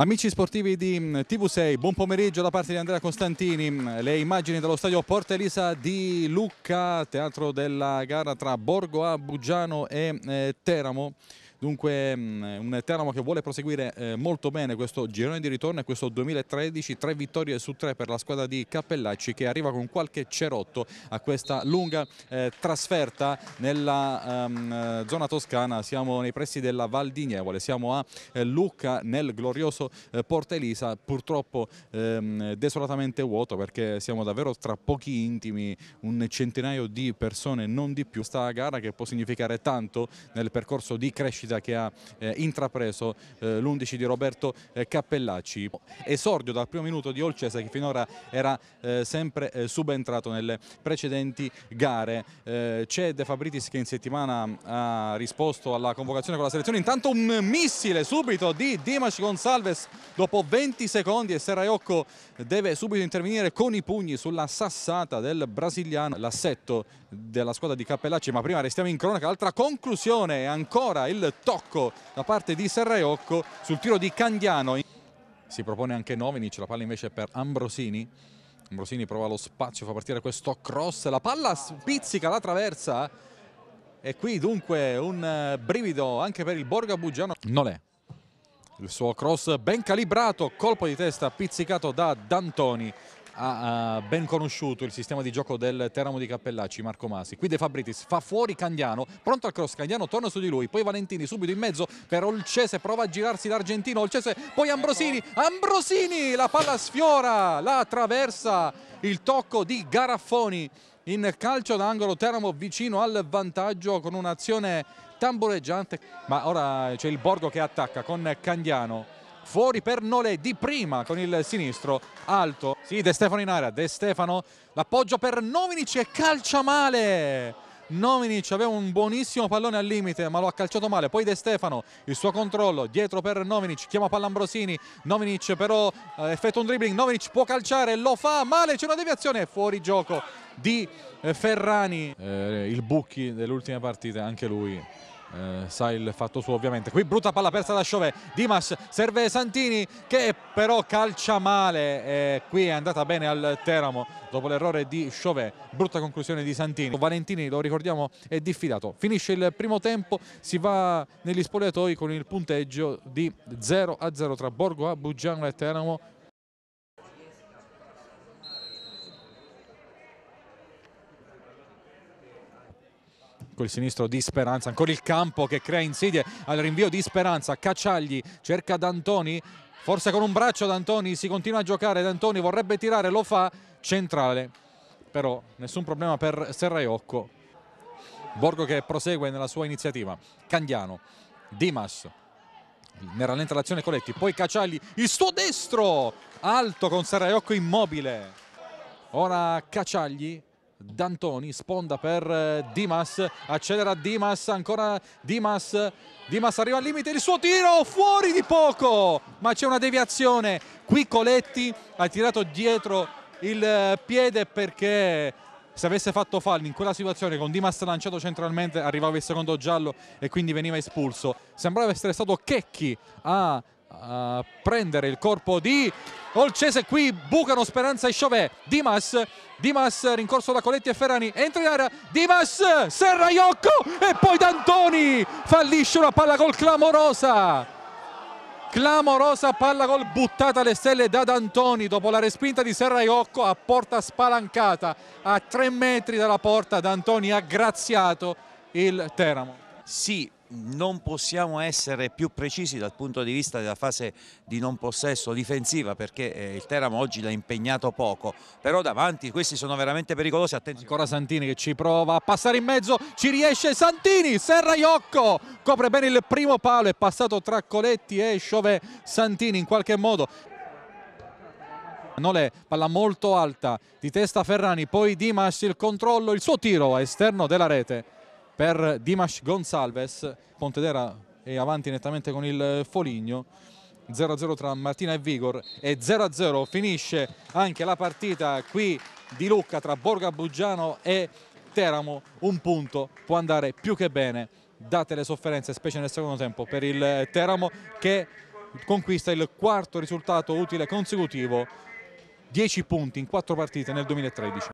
Amici sportivi di mm, TV6, buon pomeriggio da parte di Andrea Costantini. Le immagini dello stadio Porta Elisa di Lucca, teatro della gara tra Borgo a Bugiano e eh, Teramo. Dunque mh, mm, un Teramo che vuole proseguire eh, molto bene questo girone di ritorno e questo 2013, tre vittorie su tre per la squadra di Cappellacci che arriva con qualche cerotto a questa lunga eh, trasferta nella ehm, zona toscana. Siamo nei pressi della Val di Nievole, siamo a eh, Lucca nel glorioso eh, Porta Elisa, purtroppo ehm, desolatamente vuoto perché siamo davvero tra pochi intimi, un centinaio di persone, non di più. Sta gara che può significare tanto nel percorso di crescita crescita che ha eh, intrapreso eh, l'11 di Roberto eh, Cappellacci. Esordio dal primo minuto di Olcese che finora era eh, sempre eh, subentrato nelle precedenti gare. c'è De Fabritis che in settimana ha risposto alla convocazione con la selezione, intanto un missile subito di Dimash Gonsalves dopo 20 secondi e Serraiocco deve subito intervenire con i pugni sulla sassata del brasiliano, l'assetto della squadra di Cappellacci, ma prima restiamo in cronaca, altra conclusione, ancora il tocco da parte di Serraiocco sul tiro di Candiano. Si propone anche Novinic, la palla invece per Ambrosini. Ambrosini prova lo spazio, fa partire questo cross, la palla pizzica, la traversa. E qui dunque un eh, brivido anche per il Borga Bugiano. Non è. Il suo cross ben calibrato, colpo di testa pizzicato da D'Antoni ha ben conosciuto il sistema di gioco del Teramo di Cappellacci, Marco Masi. Qui De Fabritis fa fuori Candiano, pronto al cross, Candiano torna su di lui, poi Valentini subito in mezzo per Olcese, prova a girarsi l'argentino, Olcese, poi Ambrosini, Ambrosini, la palla sfiora, la attraversa, il tocco di Garaffoni in calcio d'angolo Teramo vicino al vantaggio con un'azione tamboreggiante, ma ora c'è il Borgo che attacca con Candiano fuori per Nole di prima con il sinistro alto. Sì, De Stefano in area, De Stefano, l'appoggio per Nominic e calcia male. Nominic aveva un buonissimo pallone al limite ma lo ha calciato male poi De Stefano il suo controllo dietro per Nominic chiama Pallambrosini Nominic però eh, effettua un dribbling Nominic può calciare lo fa male c'è una deviazione fuori gioco di eh, Ferrani eh, il Bucchi dell'ultima partita anche lui eh, sa il fatto suo ovviamente qui brutta palla persa da Chauvet Dimas serve Santini che però calcia male eh, qui è andata bene al Teramo dopo l'errore di Chauvet brutta conclusione di Santini Valentini lo ricordiamo è diffidato finisce il primo tempo si va negli spogliatoi con il punteggio di 0 a 0 tra Borgo Abugiano e Teramo col sinistro di Speranza, ancora il campo che crea insidie al rinvio di Speranza, Cacciagli cerca D'Antoni, forse con un braccio D'Antoni si continua a giocare, D'Antoni vorrebbe tirare, lo fa, centrale, però nessun problema per Serraiocco, Borgo che prosegue nella sua iniziativa, Candiano, Dimas, ne rallenta l'azione Coletti, poi Cacciagli, il suo destro, alto con Serraiocco immobile, ora Cacciagli D'Antoni, sponda per eh, Dimas, accelera Dimas, ancora Dimas, Dimas arriva al limite, il suo tiro fuori di poco, ma c'è una deviazione, qui Coletti ha tirato dietro il eh, piede perché se avesse fatto fallo in quella situazione con Dimas lanciato centralmente arrivava il secondo giallo e quindi veniva espulso sembrava essere stato Checchi a a prendere il corpo di Olcese qui bucano Speranza e Chauvet Dimas, Dimas rincorso da Coletti e Ferrani entra in area Dimas, Serraiocco e poi D'Antoni fallisce una palla gol clamorosa clamorosa palla gol buttata alle stelle da D'Antoni dopo la respinta di Serraiocco a porta spalancata a tre metri dalla porta D'Antoni ha graziato il Teramo sì non possiamo essere più precisi dal punto di vista della fase di non possesso difensiva perché eh, il Teramo oggi l'ha impegnato poco però davanti questi sono veramente pericolosi attenzione. ancora Santini che ci prova a passare in mezzo ci riesce Santini Serraiocco copre bene il primo palo è passato tra Coletti e Sciove Santini in qualche modo Nole, palla molto alta di testa Ferrani, poi Dimas il controllo, il suo tiro esterno della rete per Dimash Gonsalves, Pontedera è avanti nettamente con il Foligno 0-0 tra Martina e Vigor e 0-0 finisce anche la partita qui di Lucca tra Borga Buggiano e Teramo un punto può andare più che bene date le sofferenze specie nel secondo tempo per il Teramo che conquista il quarto risultato utile consecutivo 10 punti in 4 partite nel 2013